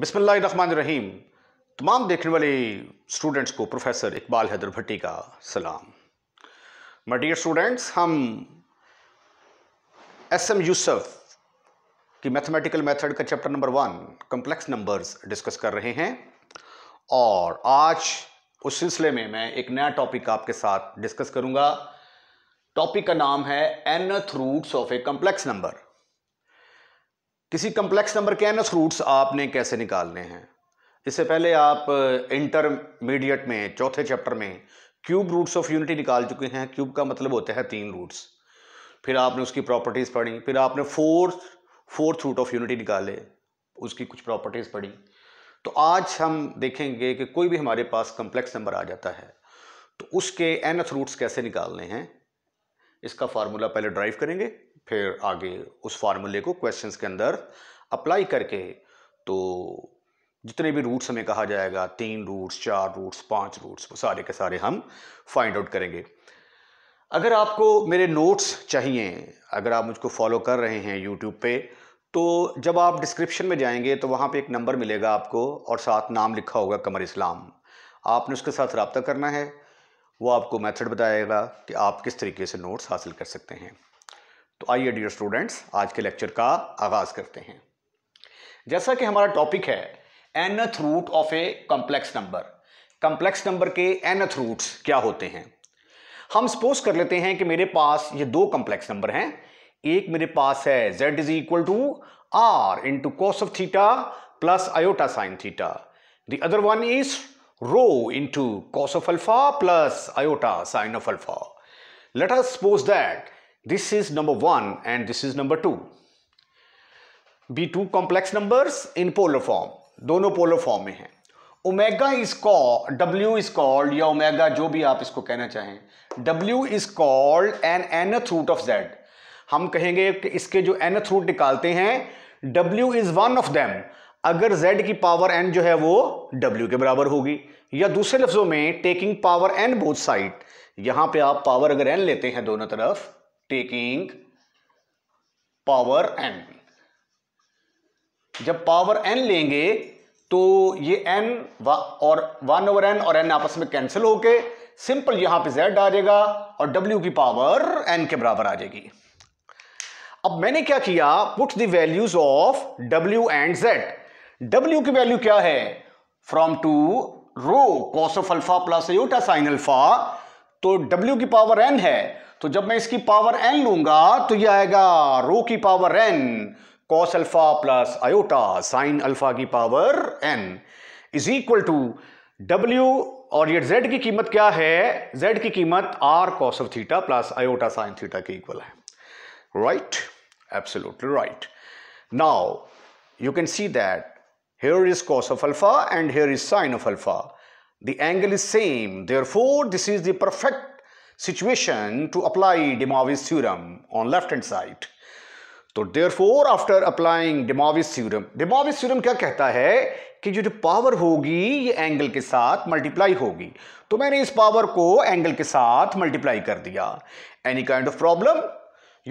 बिसमीम तमाम देखने वाले स्टूडेंट्स को प्रोफेसर इकबाल हैदर भट्टी का सलाम माय डियर स्टूडेंट्स हम एस एम यूसुफ की मैथमेटिकल मेथड का chapter number one complex numbers discuss कर रहे हैं और आज उस सिलसिले में मैं एक नया टॉपिक आपके साथ डिस्कस करूंगा टॉपिक का नाम है nth roots of a complex number किसी कम्प्लेक्स नंबर के एनस रूट्स आपने कैसे निकालने हैं इससे पहले आप इंटरमीडिएट uh, में चौथे चैप्टर में क्यूब रूट्स ऑफ यूनिटी निकाल चुके हैं क्यूब का मतलब होता है तीन रूट्स फिर आपने उसकी प्रॉपर्टीज़ पढ़ी फिर आपने fourth fourth root of unity निकाले उसकी कुछ प्रॉपर्टीज़ पढ़ी तो आज हम देखेंगे कि कोई भी हमारे पास कम्प्लेक्स नंबर आ जाता है तो उसके एनथ रूट्स कैसे निकालने हैं इसका फार्मूला पहले ड्राइव करेंगे फिर आगे उस फार्मूले को क्वेश्चंस के अंदर अप्लाई करके तो जितने भी रूट्स हमें कहा जाएगा तीन रूट्स चार रूट्स पांच रूट्स वो सारे के सारे हम फाइंड आउट करेंगे अगर आपको मेरे नोट्स चाहिए अगर आप मुझको फॉलो कर रहे हैं यूट्यूब पर तो जब आप डिस्क्रिप्शन में जाएंगे तो वहाँ पे एक नंबर मिलेगा आपको और साथ नाम लिखा होगा कमर इस्लाम आपने उसके साथ रबता करना है वो आपको मेथड बताएगा कि आप किस तरीके से नोट्स हासिल कर सकते हैं तो आइए डियर स्टूडेंट्स आज के लेक्चर का आगाज़ करते हैं जैसा कि हमारा टॉपिक है nth root of a complex number complex number के एनथ रूट्स क्या होते हैं हम सपोज कर लेते हैं कि मेरे पास ये दो कॉम्प्लेक्स नंबर हैं एक मेरे पास है z is equal to R into cos of theta plus iota sine theta the other one is rho into cos of alpha plus iota sine of alpha. Let us suppose that this is number 1 and this is number 2. B two complex numbers in polar form दोनों polar form में हैं omega is called W is called या omega जो भी आप इसको कहना चाहें W is called N nth root of Z हम कहेंगे कि इसके जो एनथ रूट निकालते हैं W is one of them अगर जेड की पावर एन जो है वो डब्ल्यू के बराबर होगी या दूसरे लफ्जों में taking power N both side यहां पे आप पावर अगर एन लेते हैं दोनों तरफ टेकिंग पावर एन जब पावर एन लेंगे तो ये एन और वन ओवर एन और एन आपस में कैंसिल होके सिंपल यहां पे जेड आ जाएगा और डब्ल्यू की पावर एन के बराबर आ जाएगी अब मैंने क्या किया put the values of W and Z W की वैल्यू क्या है from to rho cos of alpha plus एटा साइन अल्फा तो डब्ल्यू की पावर एन है तो जब मैं इसकी पावर एन लूंगा तो ये आएगा रो की power N cos alpha plus iota sine alpha की power N is equal to W और ये जेड की कीमत क्या है जेड की कीमत R cos of theta plus iota sine theta के इक्वल है right absolutely right now you can see that Here is cos of alpha and here is sin of alpha. The angle is same. Therefore, this is the perfect situation to apply de Moivre's theorem on left hand side. so तो therefore after applying De Moivre's theorem De Moivre's theorem क्या कहता है कि जो जो power होगी ये angle के साथ मल्टीप्लाई होगी तो मैंने इस पावर को एंगल के साथ मल्टीप्लाई कर दिया any kind of problem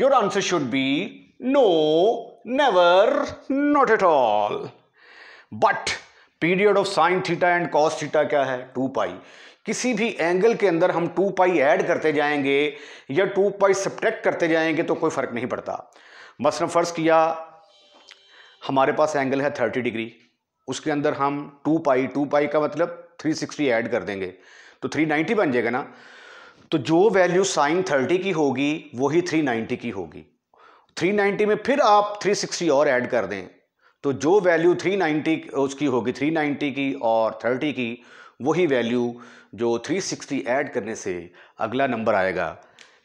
your answer should be no never not at all but period of sine theta and cos theta क्या है टू पाई किसी भी एंगल के अंदर हम टू पाई ऐड करते जाएंगे या टू पाई सब्ट्रैक्ट करते जाएंगे तो कोई फ़र्क नहीं पड़ता बस ने फ़र्ज़ किया हमारे पास एंगल है थर्टी डिग्री उसके अंदर हम टू पाई टू पाई का मतलब थ्री सिक्सटी ऐड कर देंगे तो थ्री नाइन्टी बन जाएगा ना तो जो वैल्यू साइन थर्टी की होगी वही थ्री नाइन्टी की होगी थ्री नाइन्टी में फिर आप थ्री सिक्सटी और ऐड कर दें तो जो वैल्यू 390 उसकी होगी 390 की और 30 की वही वैल्यू जो 360 ऐड करने से अगला नंबर आएगा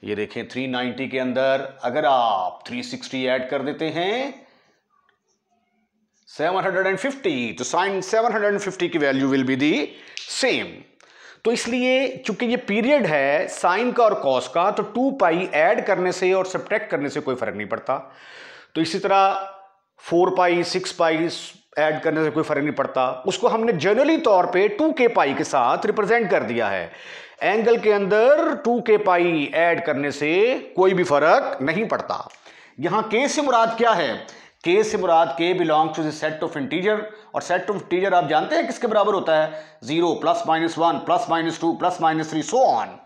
ये देखें 390 के अंदर अगर आप 360 ऐड कर देते हैं 750 तो साइन 750 की value will be the same तो इसलिए चूंकि ये पीरियड है साइन का और कॉस का तो टू पाई ऐड करने से और सब्ट्रैक्ट करने से कोई फर्क नहीं पड़ता तो इसी तरह four pi six pi add करने से कोई फ़र्क नहीं पड़ता उसको हमने जनरली तौर पे टू के पाई के साथ रिप्रेजेंट कर दिया है एंगल के अंदर टू के पाई ऐड करने से कोई भी फ़र्क नहीं पड़ता यहाँ के से मुराद क्या है के से मुराद के belong to set of integer और सेट ऑफ इंटीजर आप जानते हैं किसके बराबर होता है zero plus minus one plus minus two plus minus three so on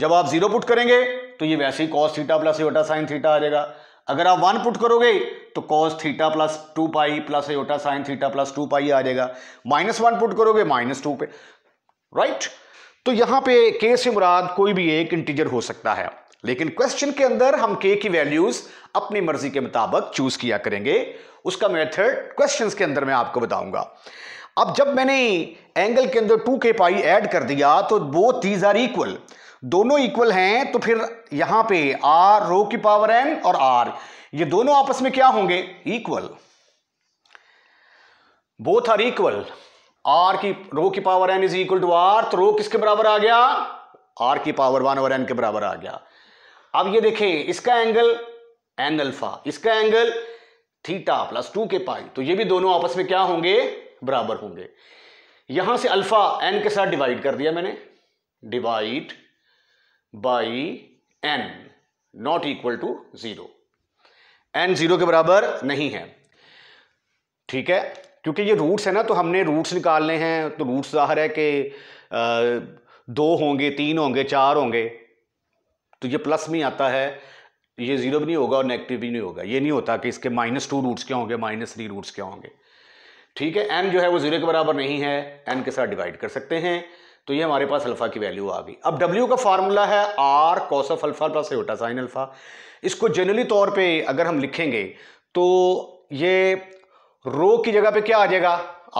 जब आप जीरो पुट करेंगे तो ये वैसे ही cos theta plus sine theta आ जाएगा अगर आप वन पुट करोगे तो cos theta plus two pi plus एटा sine theta plus two pi आ जाएगा माइनस वन पुट करोगे माइनस टू पे राइट तो यहां पे के से मुराद कोई भी एक इंटीजर हो सकता है लेकिन क्वेश्चन के अंदर हम के की वैल्यूज अपनी मर्जी के मुताबिक चूज किया करेंगे उसका मेथड क्वेश्चंस के अंदर मैं आपको बताऊंगा अब जब मैंने एंगल के अंदर टू के पाई ऐड कर दिया तो वो दीज आर इक्वल दोनों इक्वल हैं तो फिर यहां पे आर रो की पावर एन और आर ये दोनों आपस में क्या होंगे equal both are equal R की रो की power N is equal to R तो रो किसके बराबर आ गया आर की पावर वन और एन के बराबर आ गया अब ये देखें इसका एंगल एन अल्फा इसका एंगल थीटा प्लस टू के पाई तो ये भी दोनों आपस में क्या होंगे बराबर होंगे यहां से अल्फा एन के साथ डिवाइड कर दिया मैंने divide by N not equal to zero N zero के बराबर नहीं है ठीक है क्योंकि ये रूट्स है ना तो हमने रूट्स निकालने हैं तो रूट्स ज़ाहिर है कि दो होंगे तीन होंगे चार होंगे तो ये प्लस में आता है ये ज़ीरो भी नहीं होगा और नेगेटिव भी नहीं होगा ये नहीं होता कि इसके माइनस टू रूट्स क्या होंगे माइनस थ्री रूट्स क्या होंगे ठीक है एन जो है वो ज़ीरो के बराबर नहीं है एन के साथ डिवाइड कर सकते हैं तो ये हमारे पास अल्फ़ा की वैल्यू आ गई अब डब्ल्यू का फार्मूला है R cos of alpha plus एटा साइन अल्फ़ा इसको जनरली तौर पे अगर हम लिखेंगे तो ये रो की जगह पे क्या आ जाएगा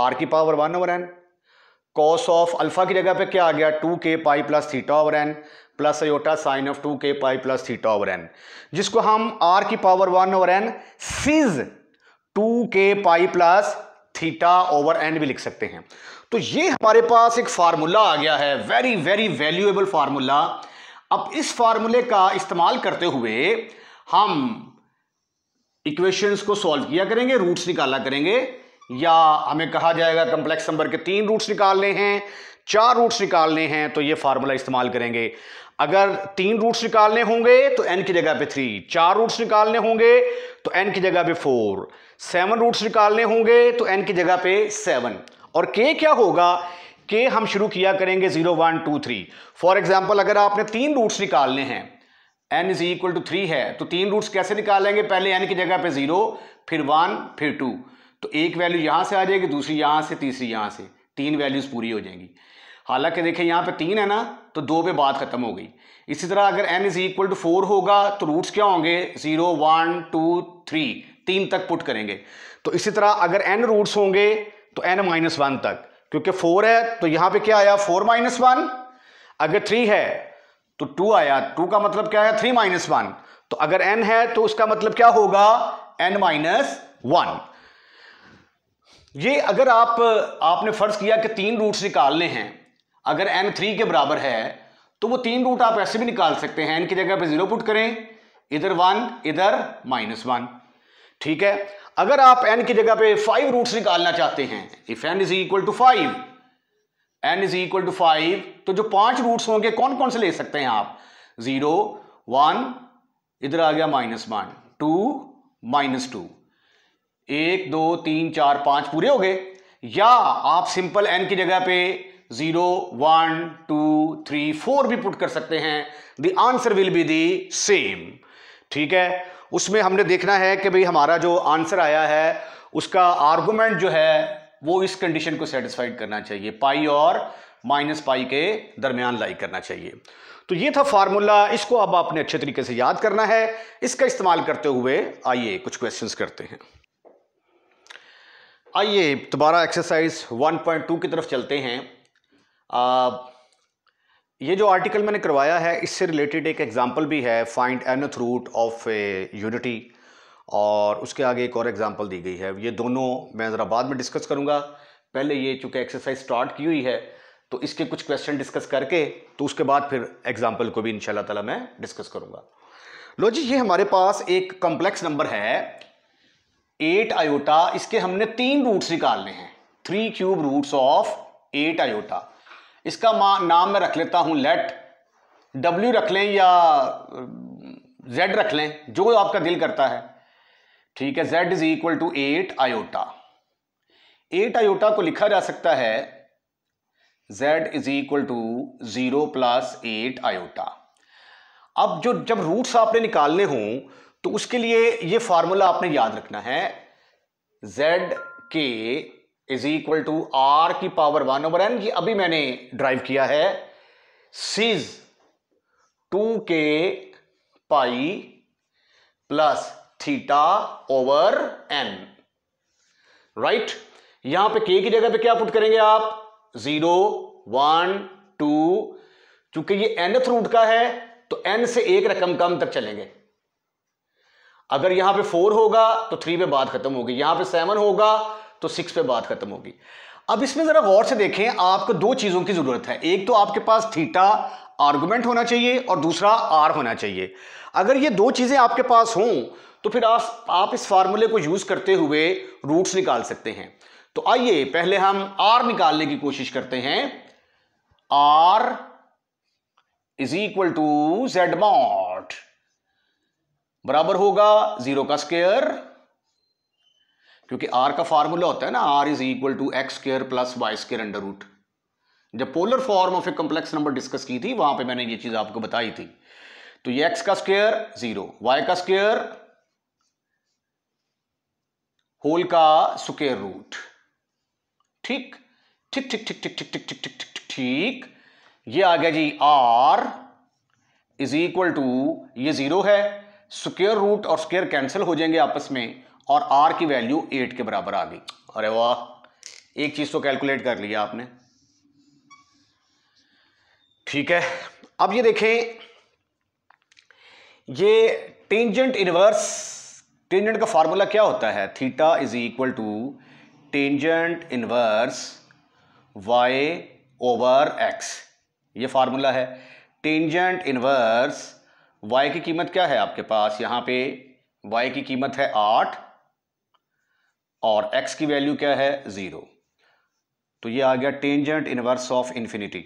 आर की power one over N cos of alpha की जगह पे क्या आ गया टू के pi plus theta over N plus एटा साइन ऑफ टू के pi plus theta over N जिसको हम आर की power one over N cis two के pi plus theta over N भी लिख सकते हैं तो ये हमारे पास एक फार्मूला आ गया है वेरी वेरी वैल्यूएबल फार्मूला अब इस फार्मूले का इस्तेमाल करते हुए हम इक्वेशंस को सॉल्व किया करेंगे रूट्स निकाला करेंगे या हमें कहा जाएगा कंप्लेक्स नंबर के तीन रूट्स निकालने हैं चार रूट्स निकालने हैं तो ये फार्मूला इस्तेमाल करेंगे अगर तीन रूट्स निकालने होंगे तो एन की जगह पे थ्री चार रूट्स निकालने होंगे तो एन की जगह पे फोर सेवन रूट्स निकालने होंगे तो एन की जगह पे सेवन और के क्या होगा के हम शुरू किया करेंगे zero one two three for example अगर आपने तीन रूट्स निकालने हैं N is equal to three है तो तीन रूट्स कैसे निकालेंगे पहले एन की जगह पे जीरो फिर वन फिर टू तो एक वैल्यू यहां से आ जाएगी दूसरी यहां से तीसरी यहां से तीन वैल्यूज पूरी हो जाएंगी हालांकि देखिए यहाँ पे तीन है ना तो दो पे बात खत्म हो गई इसी तरह अगर N is equal to four होगा तो रूट्स क्या होंगे जीरो वन टू थ्री तीन तक पुट करेंगे तो इसी तरह अगर एन रूट्स होंगे तो एन माइनस वन तक क्योंकि फोर है तो यहां पे क्या आया फोर माइनस वन अगर थ्री है तो टू आया टू का मतलब क्या है थ्री माइनस वन तो अगर एन है तो उसका मतलब क्या होगा एन माइनस वन ये अगर आप आपने फर्ज किया कि तीन रूट्स निकालने हैं अगर एन थ्री के बराबर है तो वो तीन रूट आप ऐसे भी निकाल सकते हैं एन की जगह पे जीरो पुट करें इधर वन इधर माइनस वन ठीक है अगर आप एन की जगह पे फाइव रूट्स निकालना चाहते हैं if N is equal to five N is equal to five तो जो पांच रूट्स होंगे कौन कौन से ले सकते हैं आप जीरो वन इधर आ गया minus one two minus two एक दो तीन चार पांच पूरे हो गए या आप सिंपल एन की जगह पे zero one two three four भी पुट कर सकते हैं the answer will be the same ठीक है उसमें हमने देखना है कि भाई हमारा जो आंसर आया है उसका आर्गूमेंट जो है वो इस कंडीशन को सेटिस्फाइड करना चाहिए पाई और माइनस पाई के दरमियान लाई करना चाहिए तो ये था फार्मूला इसको अब आपने अच्छे तरीके से याद करना है इसका इस्तेमाल करते हुए आइए कुछ क्वेश्चंस करते हैं आइए दोबारा एक्सरसाइज 1.2 की तरफ चलते हैं आ, ये जो आर्टिकल मैंने करवाया है इससे रिलेटेड एक एग्ज़ाम्पल भी है find nth root of a unity और उसके आगे एक और एग्ज़ाम्पल दी गई है ये दोनों मैं ज़रा बाद में डिस्कस करूँगा पहले ये चूँकि एक्सरसाइज स्टार्ट की हुई है तो इसके कुछ क्वेश्चन डिस्कस करके तो उसके बाद फिर एग्ज़ाम्पल को भी इन शाह मैं डिस्कस करूँगा लो जी ये हमारे पास एक कॉम्प्लेक्स नंबर है एट आयोटा इसके हमने तीन रूट्स निकालने हैं three cube roots of eight iota इसका नाम मैं रख लेता हूँ लेट डब्ल्यू रख लें या जेड रख लें जो आपका दिल करता है ठीक है Z is equal to eight iota eight iota को लिखा जा सकता है Z is equal to zero plus eight iota अब जो जब रूट्स आपने निकालने हों तो उसके लिए ये फार्मूला आपने याद रखना है Z K is equal to are की पावर वन ओवर एन की अभी मैंने ड्राइव किया है सीज टू के pi plus theta over N right यहां पे के की जगह पे क्या पुट करेंगे आप जीरो वन टू चूंकि ये एनथ रूट का है तो एन से एक रकम कम तक चलेंगे अगर यहां पे फोर होगा तो थ्री पे बात खत्म होगी यहां पे सेवन होगा तो सिक्स पे बात खत्म होगी अब इसमें ज़रा गौर से देखें आपको दो चीज़ों की ज़रूरत है एक तो आपके पास थीटा आर्गूमेंट होना चाहिए और दूसरा आर होना चाहिए अगर ये दो चीज़ें आपके पास हों तो फिर आप आप इस फार्मूले को यूज़ करते हुए रूट्स निकाल सकते हैं तो आइए पहले हम आर निकालने की कोशिश करते हैं R is equal to Z mod बराबर होगा जीरो का स्केयर क्योंकि आर का फार्मूला होता है ना R is equal to X square plus Y square under root जब polar form of a complex number discuss की थी वहां पे मैंने ये चीज आपको बताई थी तो ये एक्स का स्केयर जीरो वाई का स्केयर होल का स्केयर रूट ठीक ठीक ठीक ठीक ठीक ठीक ठीक ठीक ठीक ठीक ठीक ये आ गया जी आर इज इक्वल टू ये जीरो है स्केयर रूट और स्केयर कैंसिल हो जाएंगे आपस में और आर की वैल्यू एट के बराबर आ गई अरे वाह एक चीज़ तो कैलकुलेट कर लिया आपने ठीक है अब ये देखें ये टेंजेंट इनवर्स टेंजेंट का फार्मूला क्या होता है theta is equal to tangent inverse Y over X ये फार्मूला है टेंजेंट इनवर्स वाई की कीमत क्या है आपके पास यहां पे वाई की कीमत है आठ और एक्स की वैल्यू क्या है ज़ीरो तो ये आ गया टेंजेंट इनवर्स ऑफ इन्फिनिटी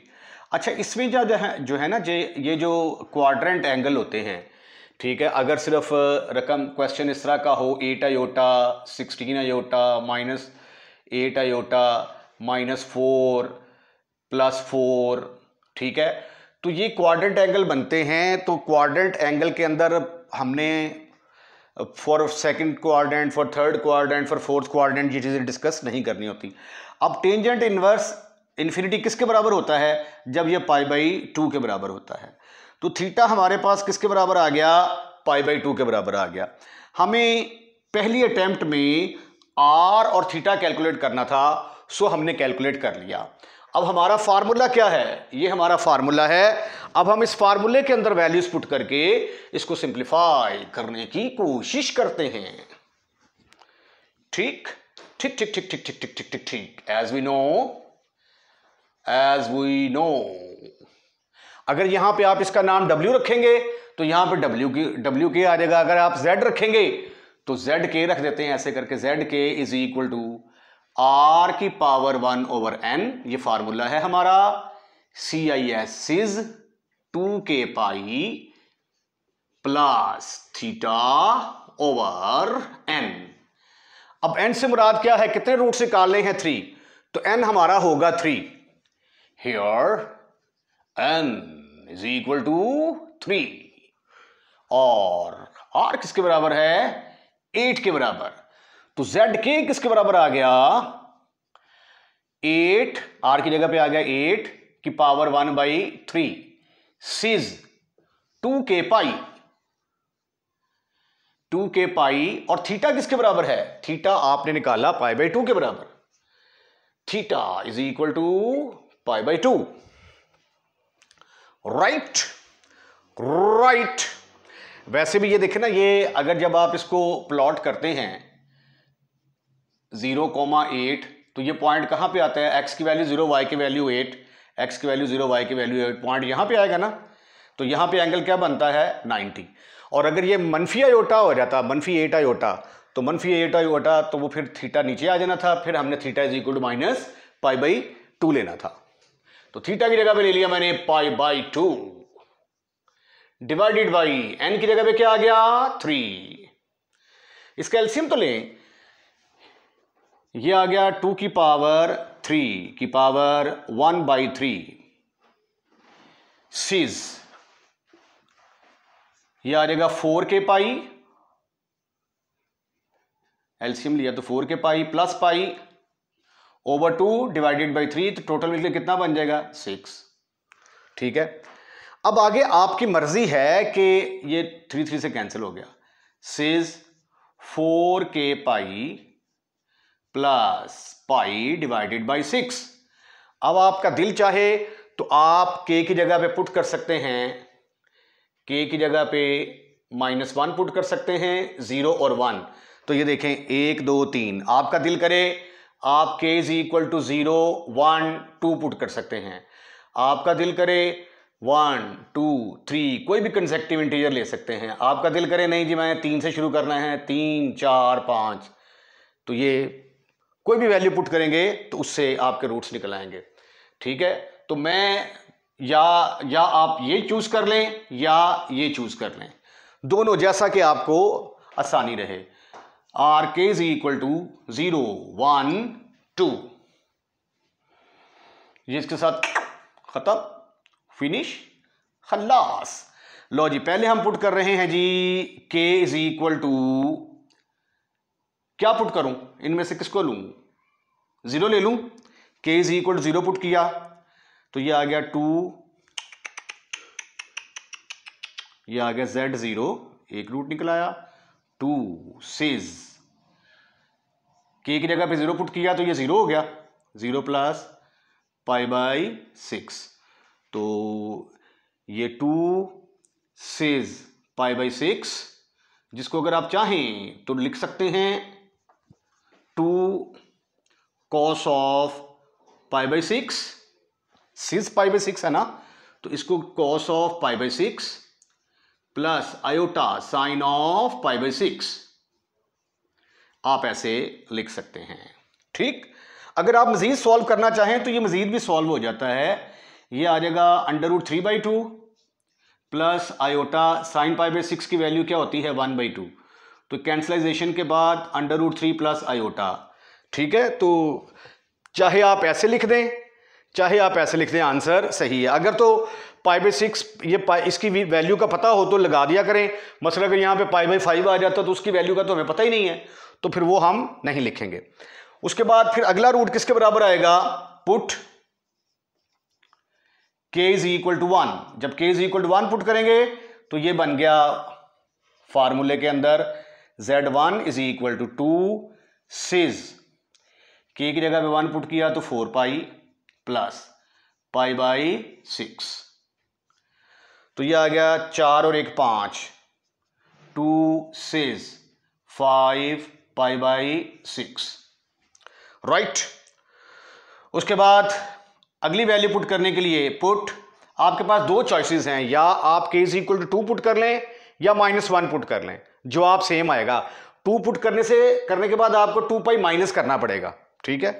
अच्छा इसमें जो है जो है ना जे ये जो क्वाड्रेंट एंगल होते हैं ठीक है अगर सिर्फ रकम क्वेश्चन इस तरह का हो eight iota sixteen iota minus eight iota minus four plus four ठीक है तो ये क्वाड्रेंट एंगल बनते हैं तो क्वाड्रेंट एंगल के अंदर हमने for second quadrant for third quadrant for fourth quadrant ये चीज़ें डिस्कस नहीं करनी होती अब टेंजेंट इन्वर्स इन्फिनिटी किसके बराबर होता है जब ये पाई बाई टू के बराबर होता है तो थीटा हमारे पास किसके बराबर आ गया पाई बाई टू के बराबर आ गया हमें पहली अटैम्प्ट में आर और थीटा कैलकुलेट करना था सो हमने कैलकुलेट कर लिया अब हमारा फार्मूला क्या है ये हमारा फार्मूला है अब हम इस फार्मूले के अंदर वैल्यूज पुट करके इसको सिंप्लीफाई करने की कोशिश करते हैं ठीक ठीक ठीक ठीक ठीक ठीक ठीक ठीक ठीक ठीक as we know as we know अगर यहां पे आप इसका नाम W रखेंगे तो यहां पे W की W के आ जाएगा अगर आप Z रखेंगे तो Z के रख देते हैं ऐसे करके Z के इज इक्वल टू आर की पावर वन ओवर एन ये फार्मूला है हमारा C I S is two के pi plus theta over N अब एन से मुराद क्या है कितने रूट से काले हैं थ्री तो एन हमारा होगा three here N is equal to three और आर किसके बराबर है एट के बराबर तो जेड के किसके बराबर आ गया एट आर की जगह पे आ गया एट की power one by three cis two के पाई टू के पाई और थीटा किसके बराबर है थीटा आपने निकाला पाई बाई टू के बराबर theta is equal to pi by two right right वैसे भी ये देखे ना ये अगर जब आप इसको प्लॉट करते हैं ज़ीरो कोमा एट तो ये पॉइंट कहाँ पे आता है एक्स की वैल्यू ज़ीरो वाई की वैल्यू एट एक्स की वैल्यू ज़ीरो वाई की वैल्यू एट पॉइंट यहाँ पे आएगा ना तो यहाँ पे एंगल क्या बनता है नाइन्टी और अगर ये मनफी आयोटा हो जाता मनफी एट आयोटा तो मनफी एट आयोटा तो वो फिर थीटा नीचे आ जाना था फिर हमने theta is equal to minus pi by two लेना था तो थीटा की जगह पे ले लिया मैंने pi by two divided by N की जगह पे क्या आ गया थ्री इसका एल्सियम तो लें ये आ गया टू की पावर थ्री की power one by three cis यह आ जाएगा फोर के पाई एल्सियम लिया तो फोर के pi plus pi over two divided by three तो टोटल मिलकर कितना बन जाएगा सिक्स ठीक है अब आगे आपकी मर्जी है कि ये थ्री थ्री से कैंसिल हो गया सीज फोर के pi plus pi divided by six अब आपका दिल चाहे तो आप के की जगह पे पुट कर सकते हैं के की जगह पे माइनस वन पुट कर सकते हैं ज़ीरो और वन तो ये देखें एक दो तीन आपका दिल करे आप के is equal to zero one two put कर सकते हैं आपका दिल करे वन टू थ्री कोई भी कंजेक्टिव इंटीजर ले सकते हैं आपका दिल करे नहीं जी मैं तीन से शुरू करना है तीन चार पाँच तो ये कोई भी वैल्यू पुट करेंगे तो उससे आपके रूट्स निकल आएंगे ठीक है तो मैं या या आप ये चूज़ कर लें या ये चूज़ कर लें दोनों जैसा कि आपको आसानी रहे R K is equal to zero one two ये इसके साथ ख़त्म फिनिश खल्लास लो जी पहले हम पुट कर रहे हैं जी के इज इक्वल टू क्या पुट करूं इनमें से किसको लूं ज़ीरो ले लूं के इज इक्वल ज़ीरो पुट किया तो ये आ गया टू ये आ गया जेड ज़ीरो एक रूट निकल आया टू सेज के की जगह पे ज़ीरो पुट किया तो ये ज़ीरो हो गया zero plus pi by six तो ये two cis pi by six जिसको अगर आप चाहें तो लिख सकते हैं two cos of pi by six six pi by six है ना तो इसको cos of pi by six plus iota sine of pi by six आप ऐसे लिख सकते हैं ठीक अगर आप मज़ीद सॉल्व करना चाहें तो ये मज़ीद भी सॉल्व हो जाता है ये आ जाएगा under root three by two plus iota sine pi by six की वैल्यू क्या होती है वन बाई टू तो कैंसलाइजेशन के बाद under root three plus iota ठीक है तो चाहे आप ऐसे लिख दें चाहे आप ऐसे लिख दें आंसर सही है अगर तो पाई बाई सिक्स ये पाई इसकी वैल्यू का पता हो तो लगा दिया करें मसला अगर यहाँ पे पाई बाई फाइव आ जाता तो उसकी वैल्यू का तो हमें पता ही नहीं है तो फिर वो हम नहीं लिखेंगे उसके बाद फिर अगला रूट किसके बराबर आएगा put k is equal to one जब k is equal to one put करेंगे तो ये बन गया फार्मूले के अंदर z one is equal to two two cis k जगह पे वन पुट किया तो four pi plus pi by six तो ये आ गया चार और एक पांच two cis five pi by six right उसके बाद अगली वैल्यू पुट करने के लिए पुट आपके पास दो चॉइसेस हैं या आप के is equal to two put कर लें या माइनस वन पुट कर लें जो आप सेम आएगा टू पुट करने से करने के बाद आपको टू पाई माइनस करना पड़ेगा ठीक है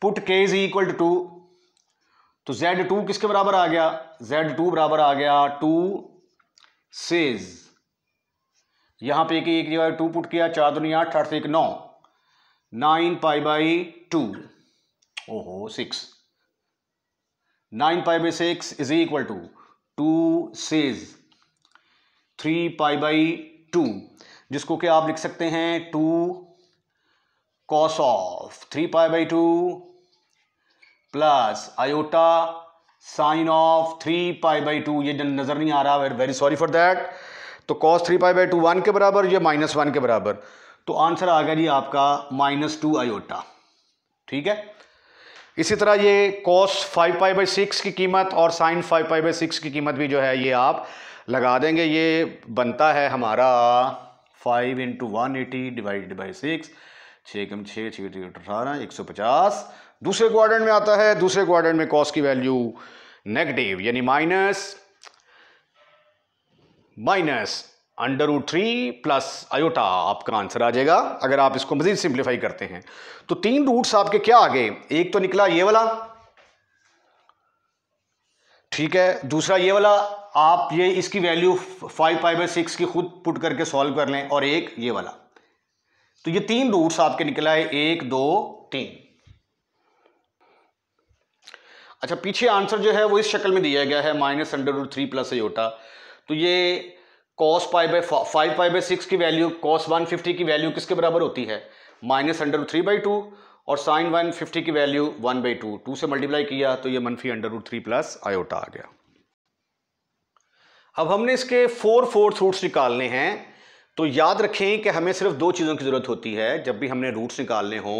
put k is equal to two two z two किसके बराबर आ गया जेड टू बराबर आ गया टू सेज यहां पे एक एक जगह टू पुट किया चार दुनिया आठ आठ से एक नौ नाइन पाई बाई टू ओहो six nine pi by six is equal to two says three pi by two जिसको कि आप लिख सकते हैं two cos of three pi by two plus iota sine of three pi by two ये नज़र नहीं आ रहा वेरी सॉरी फॉर दैट तो cos three pi by two one के बराबर या माइनस वन के बराबर तो आंसर आ गया जी आपका माइनस टू आयोटा ठीक है इसी तरह ये cos five pi by six की कीमत और sine five pi by six की कीमत भी जो है ये आप लगा देंगे ये बनता है हमारा five into one eighty divided by six छः कम छः छः अठारह एक सौ पचास दूसरे क्वार्टर में आता है दूसरे क्वार्टर में कॉस की वैल्यू नेगेटिव यानी minus minus under root three plus iota आपका आंसर आ जाएगा अगर आप इसको मजीद सिंप्लीफाई करते हैं तो तीन रूट्स आपके क्या आ गए एक तो निकला ये वाला ठीक है दूसरा ये वाला आप ये इसकी value five five by six की खुद पुट करके सॉल्व कर लें और एक ये वाला तो ये तीन रूट्स आपके निकला है एक दो तीन अच्छा पीछे आंसर जो है वो इस शक्ल में दिया गया है minus under root three plus iota तो ये cos pi by five pi by six की वैल्यू कॉस वन फिफ्टी की वैल्यू किसके बराबर होती है minus under root three by two और साइन वन फिफ्टी की value one by two two से मल्टीप्लाई किया तो ये मनफी under root three plus iota आ गया अब हमने इसके फोर फोर्थ रूट्स निकालने हैं तो याद रखें कि हमें सिर्फ दो चीज़ों की ज़रूरत होती है जब भी हमने रूट्स निकालने हों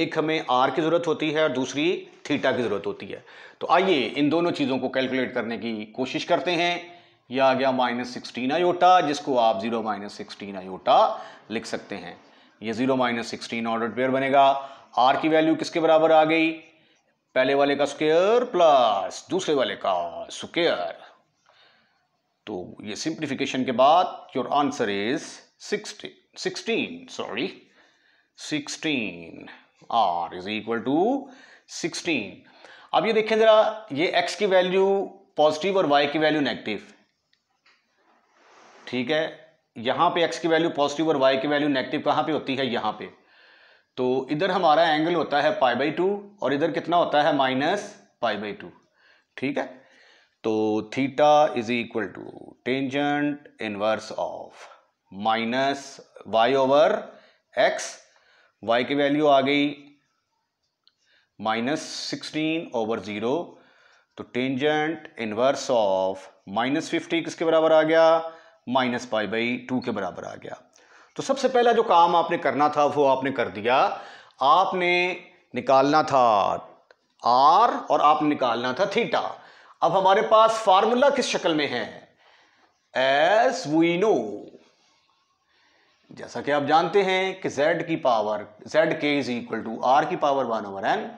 एक हमें आर की ज़रूरत होती है और दूसरी थीटा की ज़रूरत होती है तो आइए इन दोनों चीज़ों को कैलकुलेट करने की कोशिश करते हैं यह आ गया माइनस सिक्सटीन आयोटा जिसको आप ज़ीरो माइनस सिक्सटीन आयोटा लिख सकते हैं ये zero minus sixteen order pair बनेगा आर की वैल्यू किसके बराबर आ गई पहले वाले का स्क्वेयर प्लस दूसरे वाले का स्क्वेयर तो ये सिंप्लीफिकेशन के बाद your answer is sixteen sixteen sorry sixteen r is equal to sixteen अब ये देखें जरा ये एक्स की वैल्यू पॉजिटिव और वाई की वैल्यू नेगेटिव ठीक है यहां पे एक्स की वैल्यू पॉजिटिव और वाई की वैल्यू नेगेटिव कहां पे होती है यहां पे तो इधर हमारा एंगल होता है पाई बाई टू और इधर कितना होता है माइनस पाई बाई टू ठीक है तो theta is equal to tangent inverse of minus y over x y की वैल्यू आ गई माइनस सिक्सटीन ओवर ज़ीरो तो tangent inverse of minus fifty किसके बराबर आ गया माइनस पाई बाई टू के बराबर आ गया तो सबसे पहला जो काम आपने करना था वो आपने कर दिया आपने निकालना था आर और आपने निकालना था थीटा अब हमारे पास फार्मूला किस शक्ल में है एस वी नो जैसा कि आप जानते हैं कि z की पावर z के इज इक्वल टू आर की power one over n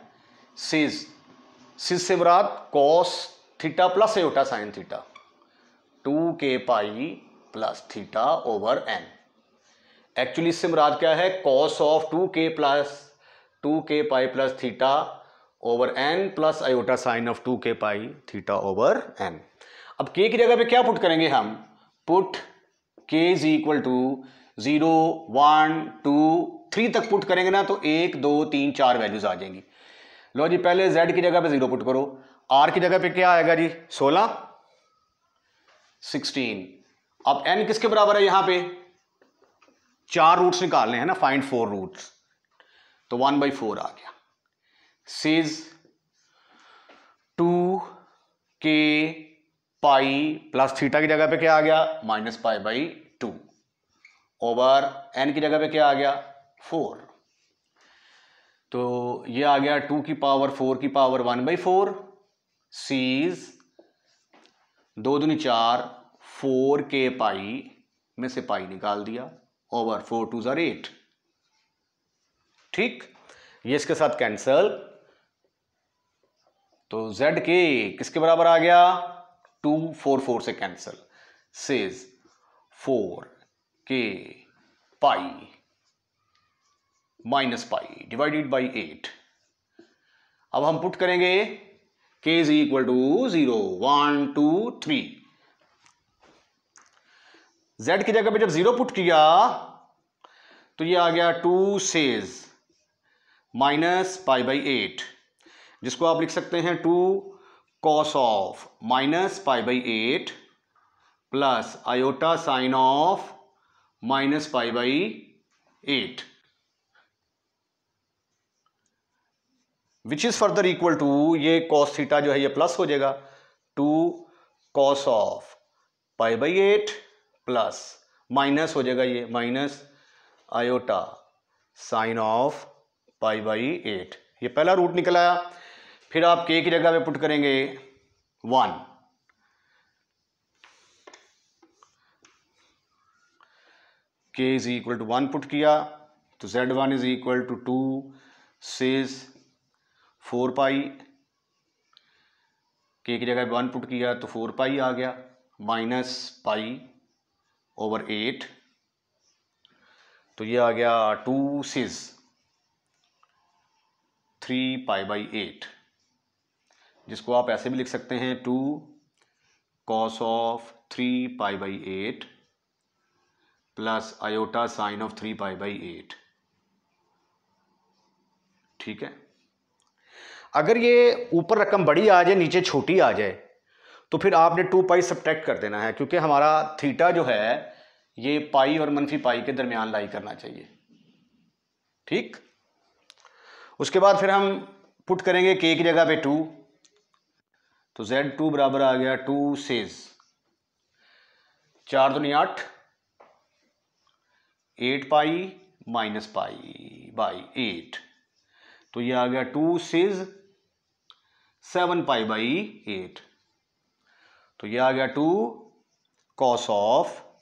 cis cis से बरात कॉस थीटा प्लस एटा साइन थीटा टू के pi plus theta over n actually इससे मुराद क्या है cos of two k plus two के pi plus theta over N plus iota sine of two के पाई थीटा ओवर एन अब के की जगह पे क्या पुट करेंगे हम put k is equal to zero one two three तक पुट करेंगे ना तो एक दो तीन चार वैल्यूज़ आ जाएंगी लो जी पहले जेड की जगह पे ज़ीरो पुट करो आर की जगह पे क्या आएगा जी सोलह सिक्सटीन अब एन किसके बराबर है यहां पे चार रूट्स निकालने हैं ना फाइंड फोर रूट्स तो वन बाई फोर आ गया सीज टू के पाई प्लस थीटा की जगह पे क्या आ गया minus pi by two over N की जगह पे क्या आ गया फोर तो ये आ गया टू की पावर फोर की power one by four cis दो दूनी चार फोर के पाई में से पाई निकाल दिया ओवर फोर टू ज़र एट ठीक ये इसके साथ कैंसल तो z के किसके बराबर आ गया टू फोर फोर से कैंसल सेज फोर के pi minus pi divided by eight अब हम पुट करेंगे k is equal to zero one two three z की जगह पे जब जीरो पुट किया तो ये आ गया two cis minus pi by eight जिसको आप लिख सकते हैं two cos of minus pi by eight plus iota sine of minus pi by eight which is further equal to ये कॉस थीटा जो है ये प्लस हो जाएगा two cos of pi by eight plus minus हो जाएगा ये minus iota sine of pi by eight ये पहला रूट निकल आया फिर आप के की जगह पे पुट करेंगे one k is equal to one put किया तो z one is equal to two two फोर पाई के की जगह वन पुट किया तो फोर पाई आ गया माइनस पाई ओवर एट तो ये आ गया टू सिज थ्री पाई बाई एट जिसको आप ऐसे भी लिख सकते हैं two cos of three pi by eight plus iota sine of three pi by eight ठीक है अगर ये ऊपर रकम बड़ी आ जाए नीचे छोटी आ जाए तो फिर आपने टू पाई सब्ट्रैक्ट कर देना है क्योंकि हमारा थीटा जो है ये पाई और मनफी पाई के दरमियान लाई करना चाहिए ठीक उसके बाद फिर हम पुट करेंगे के की जगह पे टू तो जेड टू बराबर आ गया टू सेज चार दुनिया आठ eight pi minus pi by eight तो ये आ गया two cis seven pi by eight तो ये आ गया two cos of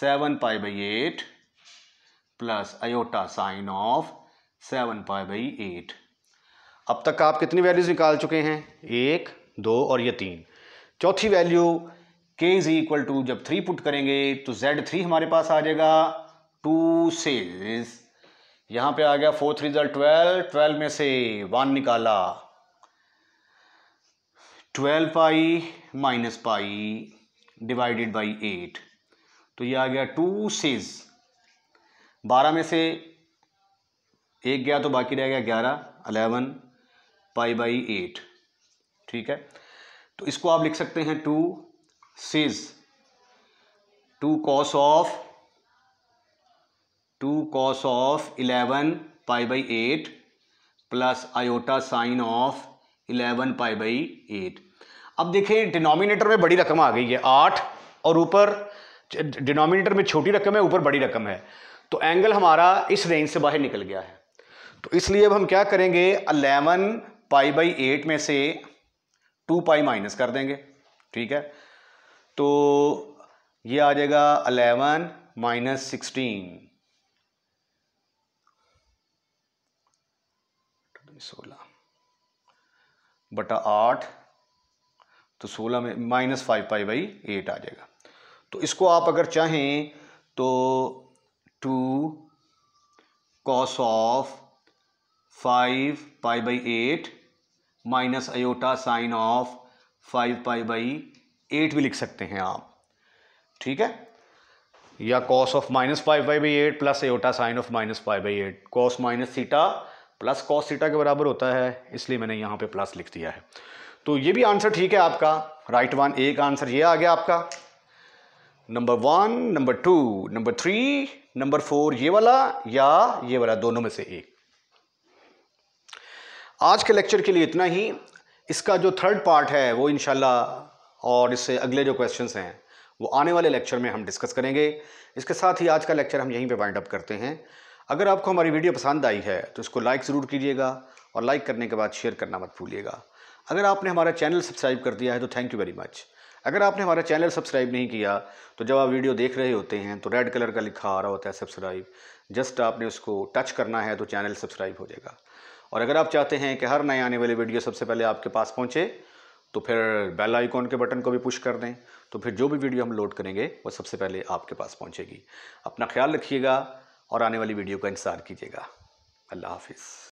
seven pi by eight plus iota sine of seven pi by eight अब तक आप कितनी वैल्यूज़ निकाल चुके हैं एक दो और ये तीन चौथी value k is equal to जब थ्री पुट करेंगे तो z थ्री हमारे पास आ जाएगा टू से यहाँ पे आ गया फोर थ्री जल ट्वेल्व ट्वेल्व में से वन निकाला twelve pi minus pi divided by eight तो ये आ गया टू सेज बारह में से एक गया तो बाकी रह गया ग्यारह अलेवन पाई बाई एट ठीक है तो इसको आप लिख सकते हैं two cis two cos of two cos of eleven pi by eight plus iota sine of eleven pi by eight अब देखें डिनोमिनेटर में बड़ी रकम आ गई है आठ और ऊपर डिनोमिनेटर में छोटी रकम है ऊपर बड़ी रकम है तो एंगल हमारा इस रेंज से बाहर निकल गया है तो इसलिए अब हम क्या करेंगे अलेवन पाई बाई एट में से टू पाई माइनस कर देंगे ठीक है तो ये आ जाएगा अलेवन माइनस सिक्सटीन तो सोलह बटा आठ तो सोलह में minus five pi by eight आ जाएगा तो इसको आप अगर चाहें तो two cos of five pi by eight minus iota sine of five pi by eight भी लिख सकते हैं आप ठीक है या cos of minus five by by eight plus एटा sine of minus five by eight cos minus theta plus cos theta के बराबर होता है इसलिए मैंने यहाँ पे प्लस लिख दिया है तो ये भी आंसर ठीक है आपका राइट वन ए का आंसर ये आ गया आपका number one number two number three number four ये वाला या ये वाला दोनों में से एक आज के लेक्चर के लिए इतना ही इसका जो थर्ड पार्ट है वो इनशाला और इससे अगले जो क्वेश्चंस हैं वो आने वाले लेक्चर में हम डिस्कस करेंगे इसके साथ ही आज का लेक्चर हम यहीं पे वाइंड अप करते हैं अगर आपको हमारी वीडियो पसंद आई है तो इसको लाइक ज़रूर कीजिएगा और लाइक करने के बाद शेयर करना मत भूलिएगा अगर आपने हमारा चैनल सब्सक्राइब कर दिया है तो थैंक यू वेरी मच अगर आपने हमारा चैनल सब्सक्राइब नहीं किया तो जब आप वीडियो देख रहे होते हैं तो रेड कलर का लिखा आ रहा होता है सब्सक्राइब जस्ट आपने उसको टच करना है तो चैनल सब्सक्राइब हो जाएगा और अगर आप चाहते हैं कि हर नए आने वाले वीडियो सबसे पहले आपके पास पहुँचे तो फिर बेल आइकॉन के बटन को भी पुश कर दें तो फिर जो भी वीडियो हम लोड करेंगे वो सबसे पहले आपके पास पहुँचेगी अपना ख्याल रखिएगा और आने वाली वीडियो का इंतज़ार कीजिएगा अल्लाह हाफिज़